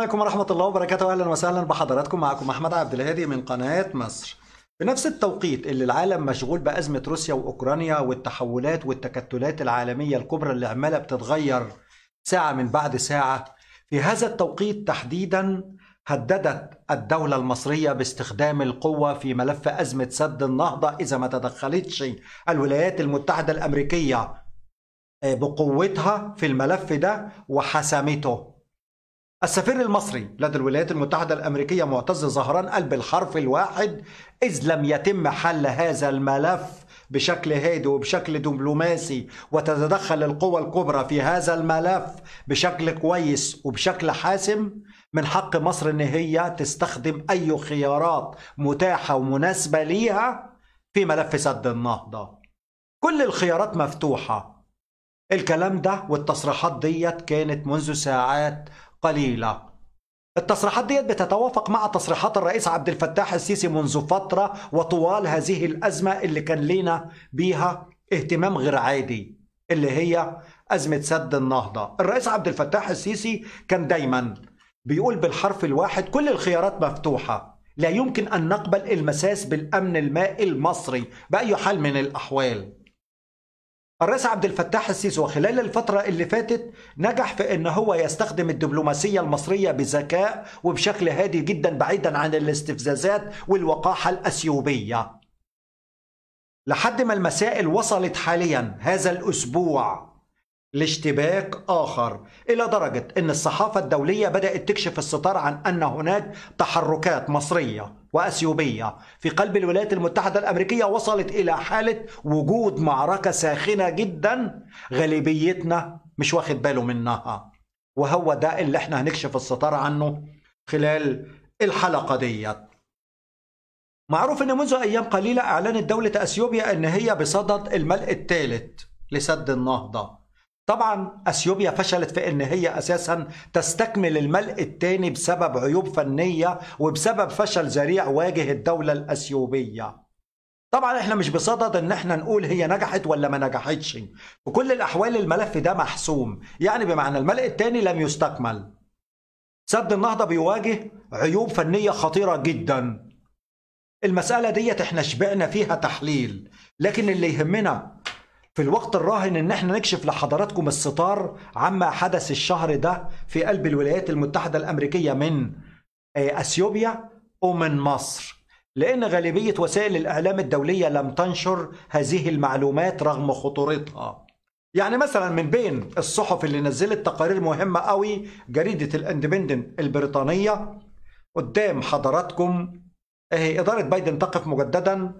عليكم ورحمة الله وبركاته أهلا وسهلا بحضراتكم معكم أحمد عبد الهادي من قناة مصر بنفس التوقيت اللي العالم مشغول بأزمة روسيا وأوكرانيا والتحولات والتكتلات العالمية الكبرى اللي عمالة بتتغير ساعة من بعد ساعة في هذا التوقيت تحديدا هددت الدولة المصرية باستخدام القوة في ملف أزمة سد النهضة إذا ما تدخلتش الولايات المتحدة الأمريكية آه، بقوتها في الملف ده وحسمته السفير المصري لدى الولايات المتحدة الأمريكية معتز زهران قال بالحرف الواحد إذ لم يتم حل هذا الملف بشكل هادئ وبشكل دبلوماسي وتتدخل القوى الكبرى في هذا الملف بشكل كويس وبشكل حاسم من حق مصر ان هي تستخدم اي خيارات متاحه ومناسبه ليها في ملف سد النهضه كل الخيارات مفتوحه الكلام ده والتصريحات ديت كانت منذ ساعات قليلة التصريحات ديت بتتوافق مع تصريحات الرئيس عبد الفتاح السيسي منذ فترة وطوال هذه الأزمة اللي كان لينا بيها اهتمام غير عادي اللي هي أزمة سد النهضة الرئيس عبد الفتاح السيسي كان دايما بيقول بالحرف الواحد كل الخيارات مفتوحة لا يمكن أن نقبل المساس بالأمن المائي المصري بأي حال من الأحوال الرئيس عبد الفتاح السيسي وخلال الفترة اللي فاتت نجح في ان هو يستخدم الدبلوماسية المصرية بذكاء وبشكل هادي جدا بعيدا عن الاستفزازات والوقاحة الاثيوبية. لحد ما المسائل وصلت حاليا هذا الاسبوع لاشتباك اخر الى درجة ان الصحافة الدولية بدأت تكشف الستار عن ان هناك تحركات مصرية وأثيوبيا في قلب الولايات المتحدة الأمريكية وصلت إلى حالة وجود معركة ساخنة جدا غالبيتنا مش واخد باله منها وهو ده اللي احنا هنكشف الستار عنه خلال الحلقة ديت معروف ان منذ ايام قليلة اعلنت دولة اثيوبيا ان هي بصدد الملء الثالث لسد النهضة طبعا اثيوبيا فشلت في ان هي اساسا تستكمل الملء الثاني بسبب عيوب فنيه وبسبب فشل ذريع واجه الدوله الاثيوبيه. طبعا احنا مش بصدد ان احنا نقول هي نجحت ولا ما نجحتش. في كل الاحوال الملف ده محسوم، يعني بمعنى الملء الثاني لم يستكمل. سد النهضه بيواجه عيوب فنيه خطيره جدا. المساله ديت احنا شبعنا فيها تحليل، لكن اللي يهمنا في الوقت الراهن ان احنا نكشف لحضراتكم الستار عما حدث الشهر ده في قلب الولايات المتحدة الامريكية من آه، اثيوبيا ومن مصر لان غالبية وسائل الاعلام الدولية لم تنشر هذه المعلومات رغم خطورتها يعني مثلا من بين الصحف اللي نزلت تقارير مهمة قوي جريدة الاندبندنت البريطانية قدام حضراتكم آه، إدارة بايدن تقف مجددا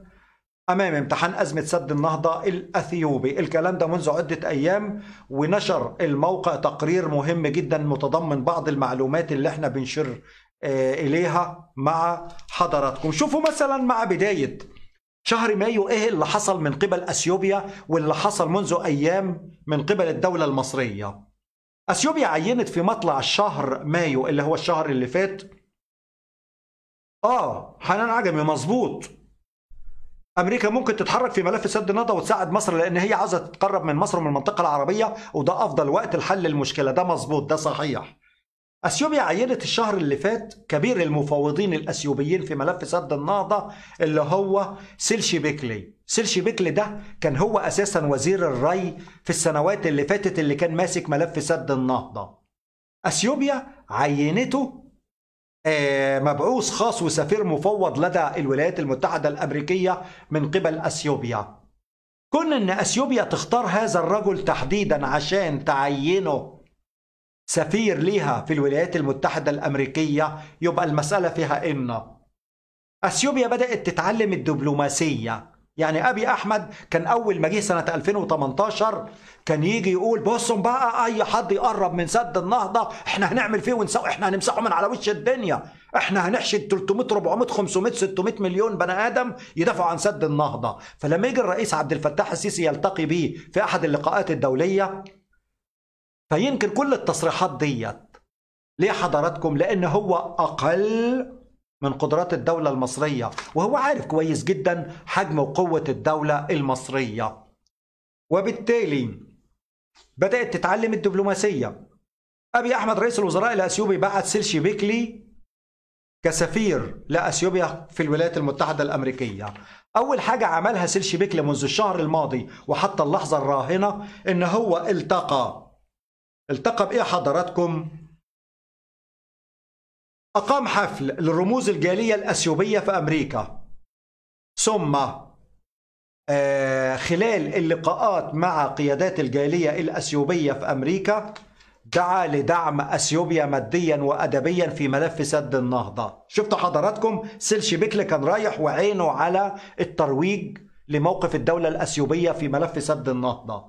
أمام امتحان أزمة سد النهضة الأثيوبي الكلام ده منذ عدة أيام ونشر الموقع تقرير مهم جدا متضمن بعض المعلومات اللي احنا بنشر آه، إليها مع حضراتكم شوفوا مثلا مع بداية شهر مايو إيه اللي حصل من قبل أثيوبيا واللي حصل منذ أيام من قبل الدولة المصرية أثيوبيا عينت في مطلع شهر مايو اللي هو الشهر اللي فات آه حنان عجمي مظبوط امريكا ممكن تتحرك في ملف سد النهضه وتساعد مصر لان هي عاوزه تتقرب من مصر ومن المنطقه العربيه وده افضل وقت لحل المشكله ده مظبوط ده صحيح اثيوبيا عينت الشهر اللي فات كبير المفاوضين الاثيوبيين في ملف سد النهضه اللي هو سيلشي بيكلي سيلشي بيكلي ده كان هو اساسا وزير الري في السنوات اللي فاتت اللي كان ماسك ملف سد النهضه اثيوبيا عينته آه، مبعوث خاص وسفير مفوض لدى الولايات المتحدة الأمريكية من قبل أثيوبيا كون أن أثيوبيا تختار هذا الرجل تحديدا عشان تعينه سفير ليها في الولايات المتحدة الأمريكية يبقى المسألة فيها إن أثيوبيا بدأت تتعلم الدبلوماسية يعني ابي احمد كان اول ما جه سنه 2018 كان يجي يقول بصوا بقى اي حد يقرب من سد النهضه احنا هنعمل فيه ونسو احنا هنمسحه من على وش الدنيا احنا هنحشد 300 400 500 600 مليون بني ادم يدافعوا عن سد النهضه فلما يجي الرئيس عبد الفتاح السيسي يلتقي به في احد اللقاءات الدوليه فينكر كل التصريحات ديت ليه حضراتكم لان هو اقل من قدرات الدولة المصرية وهو عارف كويس جدا حجم وقوة الدولة المصرية وبالتالي بدأت تتعلم الدبلوماسية أبي أحمد رئيس الوزراء الأثيوبي بعت سيلشي بيكلي كسفير لأثيوبيا في الولايات المتحدة الأمريكية أول حاجة عملها سيلشي بيكلي منذ الشهر الماضي وحتى اللحظة الراهنة إن هو التقى التقى بإيه حضراتكم أقام حفل للرموز الجالية الأثيوبية في أمريكا ثم آه، خلال اللقاءات مع قيادات الجالية الأثيوبية في أمريكا دعا لدعم أثيوبيا ماديا وأدبيا في ملف سد النهضة شفتوا حضراتكم سيلشي بيكلي كان رايح وعينه على الترويج لموقف الدولة الأثيوبية في ملف سد النهضة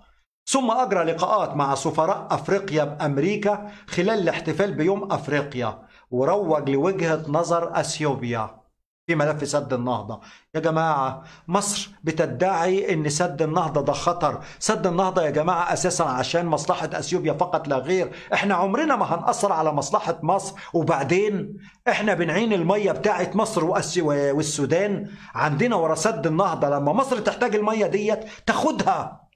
ثم أجرى لقاءات مع سفراء أفريقيا بأمريكا خلال الاحتفال بيوم أفريقيا وروج لوجهة نظر أثيوبيا في ملف سد النهضة يا جماعة مصر بتدعي ان سد النهضة ده خطر سد النهضة يا جماعة اساسا عشان مصلحة اثيوبيا فقط لا غير احنا عمرنا ما هنأثر على مصلحة مصر وبعدين احنا بنعين المية بتاعت مصر والسودان عندنا ورا سد النهضة لما مصر تحتاج المية ديت تاخدها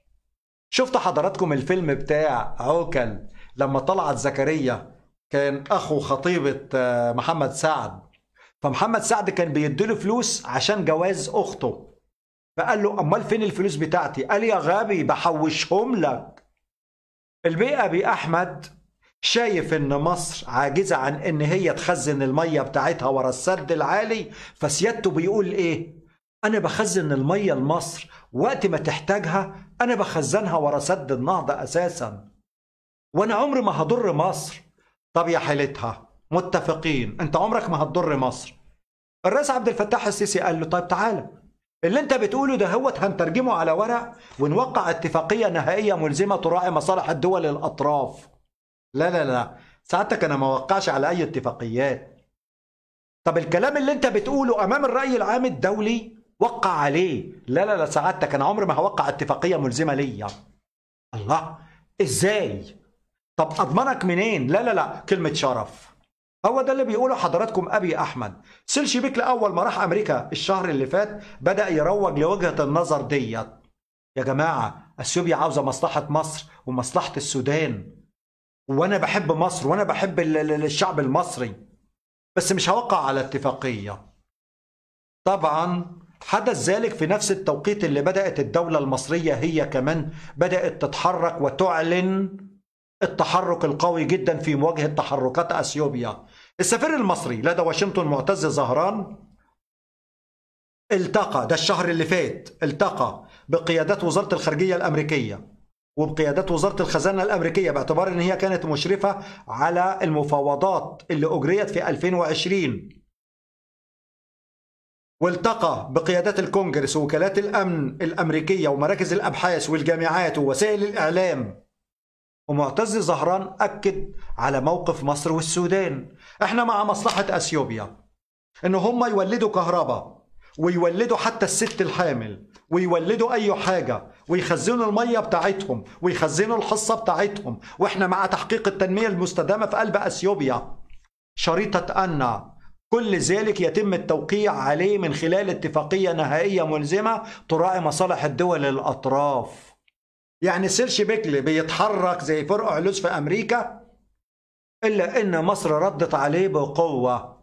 شفت حضراتكم الفيلم بتاع عوكل لما طلعت زكريا كان اخو خطيبه آه، محمد سعد فمحمد سعد كان بيديله فلوس عشان جواز اخته فقال له امال فين الفلوس بتاعتي قال يا غبي بحوشهم لك البيه ابي احمد شايف ان مصر عاجزه عن ان هي تخزن الميه بتاعتها ورا السد العالي فسيادته بيقول ايه انا بخزن الميه لمصر وقت ما تحتاجها انا بخزنها ورا سد النهضه اساسا وانا عمري ما هضر مصر طب يا حيلتها متفقين انت عمرك ما هتضر مصر الرئيس عبد الفتاح السيسي قال له طيب تعالى اللي انت بتقوله ده هوت هنترجمه على ورق ونوقع اتفاقية نهائية ملزمة تراعي مصالح الدول الأطراف لا لا لا ساعتك أنا ما وقعش على أي اتفاقيات طب الكلام اللي انت بتقوله أمام الرأي العام الدولي وقع عليه لا لا لا سعادتك أنا عمري ما هوقع اتفاقية ملزمة ليا الله ازاي طب اضمنك منين لا لا لا كلمه شرف هو ده اللي بيقوله حضراتكم ابي احمد سيلشي بيك لاول ما راح امريكا الشهر اللي فات بدا يروج لوجهه النظر ديت يا جماعه اثيوبيا عاوزه مصلحه مصر ومصلحه السودان وانا بحب مصر وانا بحب الشعب المصري بس مش هوقع على اتفاقيه طبعا حدث ذلك في نفس التوقيت اللي بدات الدوله المصريه هي كمان بدات تتحرك وتعلن التحرك القوي جدا في مواجهة تحركات أثيوبيا السفير المصري لدى واشنطن معتز زهران التقى ده الشهر اللي فات التقى بقيادات وزارة الخارجية الأمريكية وبقيادات وزارة الخزانة الأمريكية باعتبار أن هي كانت مشرفة على المفاوضات اللي أجريت في 2020 والتقى بقيادات الكونجرس ووكالات الأمن الأمريكية ومراكز الأبحاث والجامعات ووسائل الإعلام ومعتز زهران أكد على موقف مصر والسودان احنا مع مصلحة أثيوبيا ان هم يولدوا كهرباء ويولدوا حتى الست الحامل ويولدوا اي حاجة ويخزنوا المية بتاعتهم ويخزنوا الحصة بتاعتهم واحنا مع تحقيق التنمية المستدامة في قلب اثيوبيا شريطة أن كل ذلك يتم التوقيع عليه من خلال اتفاقية نهائية ملزمة تراعي مصالح الدول الأطراف يعني سيرش بيكلي بيتحرك زي فرقع علوز في امريكا الا ان مصر ردت عليه بقوه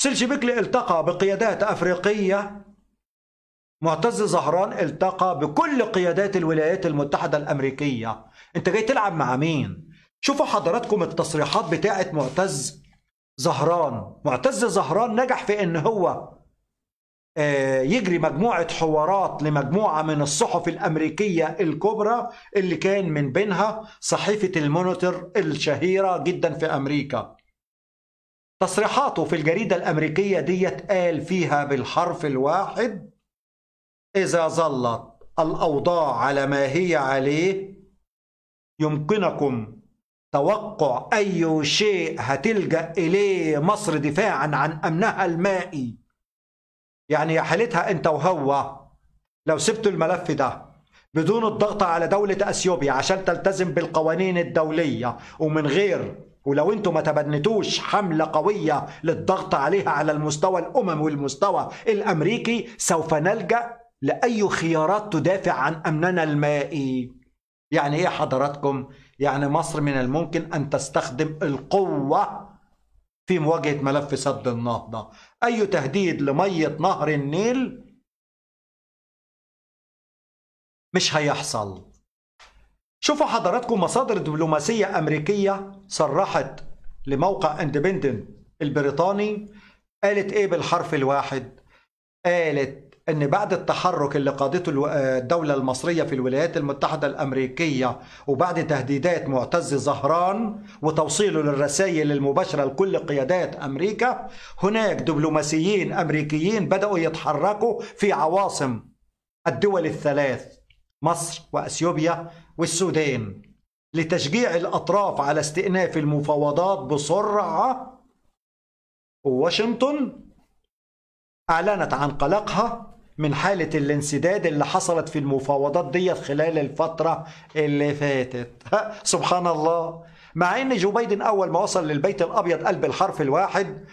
سيرش بيكلي التقى بقيادات افريقيه معتز زهران التقى بكل قيادات الولايات المتحده الامريكيه انت جاي تلعب مع مين شوفوا حضراتكم التصريحات بتاعه معتز زهران معتز زهران نجح في ان هو آه، يجري مجموعة حوارات لمجموعة من الصحف الأمريكية الكبرى اللي كان من بينها صحيفة المونيتور الشهيرة جدا في أمريكا تصريحاته في الجريدة الأمريكية ديت قال فيها بالحرف الواحد إذا ظلت الأوضاع على ما هي عليه يمكنكم توقع أي شيء هتلجأ إليه مصر دفاعا عن أمنها المائي يعني حالتها انت وهو لو سبتوا الملف ده بدون الضغط على دولة اثيوبيا عشان تلتزم بالقوانين الدولية ومن غير ولو انتم ما تبنتوش حملة قوية للضغط عليها على المستوى الاممي والمستوى الامريكي سوف نلجأ لأي خيارات تدافع عن امننا المائي يعني ايه حضراتكم يعني مصر من الممكن ان تستخدم القوة في مواجهة ملف سد النهضة أي تهديد لمية نهر النيل مش هيحصل شوفوا حضراتكم مصادر دبلوماسية أمريكية صرحت لموقع اندبندنت البريطاني قالت ايه بالحرف الواحد قالت أن بعد التحرك اللي قادته آه، الدولة المصرية في الولايات المتحدة الأمريكية وبعد تهديدات معتز زهران وتوصيله للرسائل المباشرة لكل قيادات أمريكا هناك دبلوماسيين أمريكيين بدأوا يتحركوا في عواصم الدول الثلاث مصر وأثيوبيا والسودان لتشجيع الأطراف على استئناف المفاوضات بسرعة وواشنطن أعلنت عن قلقها من حالة الانسداد اللي حصلت في المفاوضات ديت خلال الفترة اللي فاتت سبحان الله مع ان جو بايدن اول ما وصل للبيت الابيض قلب الحرف الواحد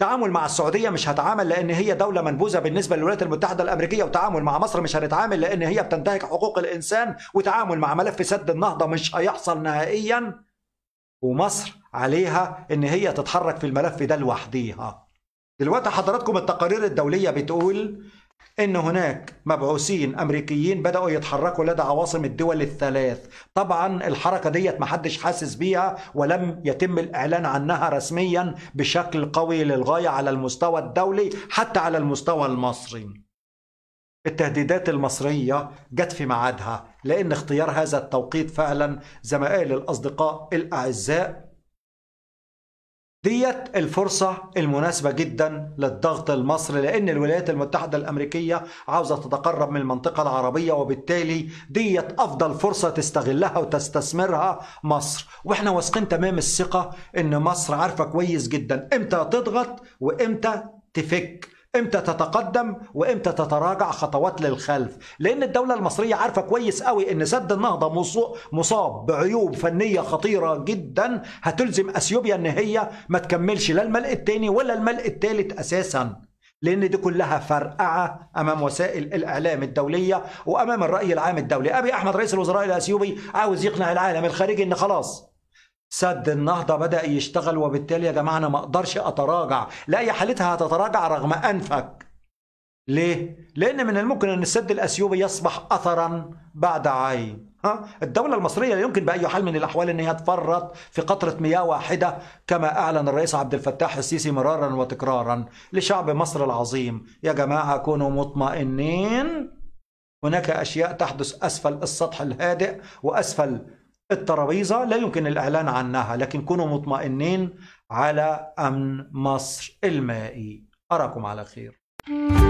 تعامل مع السعوديه مش هتعامل لان هي دوله منبوذه بالنسبه للولايات المتحده الامريكيه وتعامل مع مصر مش هنتعامل لان هي بتنتهك حقوق الانسان وتعامل مع ملف سد النهضه مش هيحصل نهائيا ومصر عليها ان هي تتحرك في الملف ده لوحديها دلوقتي حضراتكم التقارير الدوليه بتقول ان هناك مبعوثين امريكيين بداوا يتحركوا لدى عواصم الدول الثلاث طبعا الحركه ديت محدش حاسس بيها ولم يتم الاعلان عنها رسميا بشكل قوي للغايه على المستوى الدولي حتى على المستوى المصري التهديدات المصرية جت في ميعادها لأن اختيار هذا التوقيت فعلا زي ما قال الأصدقاء الأعزاء ديت الفرصة المناسبة جدا للضغط المصري لأن الولايات المتحدة الأمريكية عاوزة تتقرب من المنطقة العربية وبالتالي ديت أفضل فرصة تستغلها وتستثمرها مصر وإحنا واثقين تمام الثقة إن مصر عارفة كويس جدا إمتى تضغط وإمتى تفك امتى تتقدم وامتى تتراجع خطوات للخلف لان الدوله المصريه عارفه كويس قوي ان سد النهضه مصاب بعيوب فنيه خطيره جدا هتلزم اثيوبيا ان هي ما تكملش لا الملء الثاني ولا الملء الثالث اساسا لان دي كلها فرقعه امام وسائل الاعلام الدوليه وامام الراي العام الدولي ابي احمد رئيس الوزراء الاثيوبي عاوز يقنع العالم الخارجي ان خلاص سد النهضة بدأ يشتغل وبالتالي يا جماعة أنا ما أقدرش أتراجع لا يا حالتها هتتراجع رغم أنفك ليه؟ لأن من الممكن أن السد الأثيوبي يصبح أثرا بعد عين ها؟ الدولة المصرية لا يمكن بأي حال من الأحوال أن هي تفرط في قطرة مياه واحدة كما أعلن الرئيس عبد الفتاح السيسي مرارا وتكرارا لشعب مصر العظيم يا جماعة كونوا مطمئنين هناك أشياء تحدث أسفل السطح الهادئ وأسفل الترابيزة لا يمكن الإعلان عنها لكن كونوا مطمئنين على أمن مصر المائي أراكم على خير